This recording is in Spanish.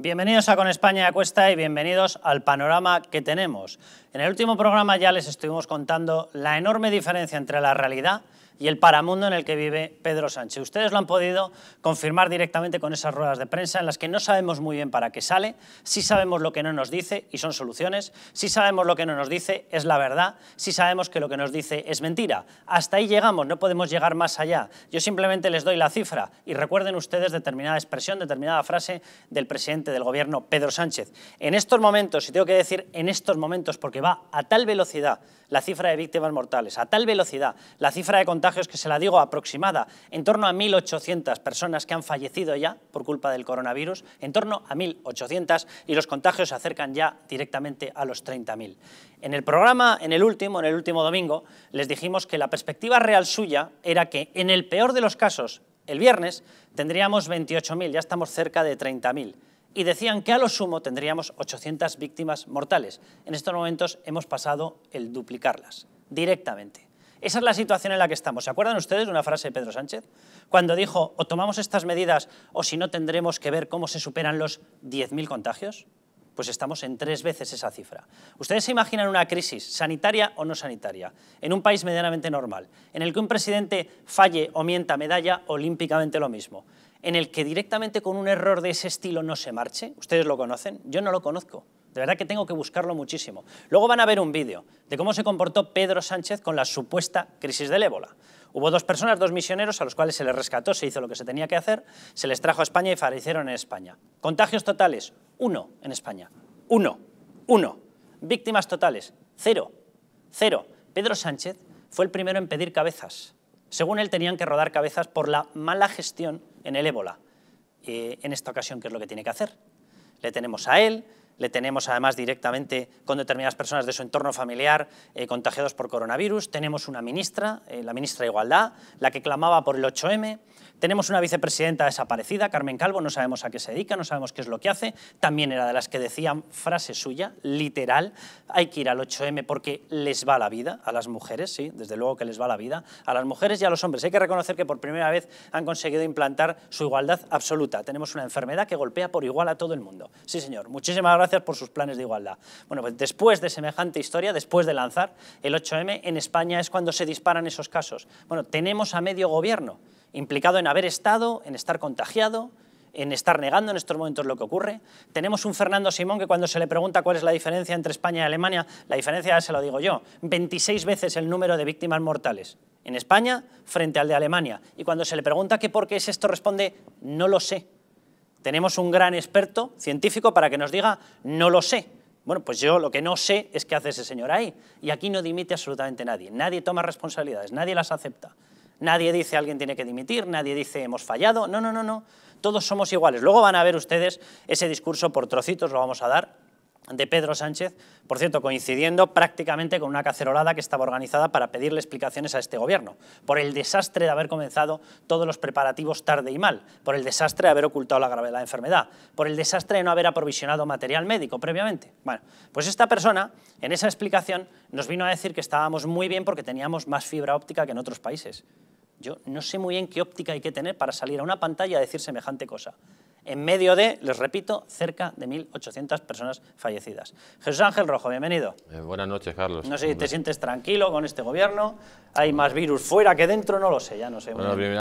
Bienvenidos a Con España a Cuesta y bienvenidos al panorama que tenemos. En el último programa ya les estuvimos contando la enorme diferencia entre la realidad y el paramundo en el que vive Pedro Sánchez. Ustedes lo han podido confirmar directamente con esas ruedas de prensa en las que no sabemos muy bien para qué sale, sí sabemos lo que no nos dice y son soluciones, sí sabemos lo que no nos dice es la verdad, sí sabemos que lo que nos dice es mentira. Hasta ahí llegamos, no podemos llegar más allá. Yo simplemente les doy la cifra y recuerden ustedes determinada expresión, determinada frase del presidente del gobierno Pedro Sánchez. En estos momentos, y tengo que decir en estos momentos porque va a tal velocidad la cifra de víctimas mortales, a tal velocidad la cifra de contagios que se la digo aproximada, en torno a 1.800 personas que han fallecido ya por culpa del coronavirus, en torno a 1.800 y los contagios se acercan ya directamente a los 30.000. En el programa, en el último, en el último domingo, les dijimos que la perspectiva real suya era que en el peor de los casos, el viernes, tendríamos 28.000, ya estamos cerca de 30.000 y decían que a lo sumo tendríamos 800 víctimas mortales. En estos momentos hemos pasado el duplicarlas directamente. Esa es la situación en la que estamos. ¿Se acuerdan ustedes de una frase de Pedro Sánchez? Cuando dijo, o tomamos estas medidas o si no tendremos que ver cómo se superan los 10.000 contagios. Pues estamos en tres veces esa cifra. Ustedes se imaginan una crisis, sanitaria o no sanitaria, en un país medianamente normal, en el que un presidente falle o mienta medalla olímpicamente lo mismo, en el que directamente con un error de ese estilo no se marche. Ustedes lo conocen, yo no lo conozco. De verdad que tengo que buscarlo muchísimo. Luego van a ver un vídeo de cómo se comportó Pedro Sánchez con la supuesta crisis del ébola. Hubo dos personas, dos misioneros, a los cuales se les rescató, se hizo lo que se tenía que hacer, se les trajo a España y fallecieron en España. Contagios totales, uno en España. Uno. Uno. Víctimas totales, cero. Cero. Pedro Sánchez fue el primero en pedir cabezas. Según él, tenían que rodar cabezas por la mala gestión en el ébola. Eh, en esta ocasión, ¿qué es lo que tiene que hacer? Le tenemos a él, le tenemos además directamente con determinadas personas de su entorno familiar eh, contagiados por coronavirus. Tenemos una ministra, eh, la ministra de Igualdad, la que clamaba por el 8M. Tenemos una vicepresidenta desaparecida, Carmen Calvo, no sabemos a qué se dedica, no sabemos qué es lo que hace. También era de las que decían frase suya, literal, hay que ir al 8M porque les va la vida a las mujeres, sí, desde luego que les va la vida, a las mujeres y a los hombres. Hay que reconocer que por primera vez han conseguido implantar su igualdad absoluta. Tenemos una enfermedad que golpea por igual a todo el mundo. Sí, señor, muchísimas gracias por sus planes de igualdad. Bueno, pues después de semejante historia, después de lanzar el 8M, en España es cuando se disparan esos casos. Bueno, tenemos a medio gobierno implicado en haber estado, en estar contagiado, en estar negando en estos momentos lo que ocurre. Tenemos un Fernando Simón que cuando se le pregunta cuál es la diferencia entre España y Alemania, la diferencia se lo digo yo, 26 veces el número de víctimas mortales en España frente al de Alemania. Y cuando se le pregunta qué por qué es esto, responde, no lo sé. Tenemos un gran experto científico para que nos diga, no lo sé. Bueno, pues yo lo que no sé es qué hace ese señor ahí. Y aquí no dimite absolutamente nadie. Nadie toma responsabilidades, nadie las acepta. Nadie dice alguien tiene que dimitir, nadie dice hemos fallado, no, no, no, no. Todos somos iguales. Luego van a ver ustedes ese discurso por trocitos, lo vamos a dar de Pedro Sánchez, por cierto, coincidiendo prácticamente con una cacerolada que estaba organizada para pedirle explicaciones a este gobierno, por el desastre de haber comenzado todos los preparativos tarde y mal, por el desastre de haber ocultado la gravedad de la enfermedad, por el desastre de no haber aprovisionado material médico previamente. Bueno, pues esta persona, en esa explicación, nos vino a decir que estábamos muy bien porque teníamos más fibra óptica que en otros países. Yo no sé muy bien qué óptica hay que tener para salir a una pantalla a decir semejante cosa en medio de, les repito, cerca de 1.800 personas fallecidas. Jesús Ángel Rojo, bienvenido. Eh, buenas noches, Carlos. No sé si te sientes tranquilo con este gobierno, hay más virus fuera que dentro, no lo sé, ya no sé.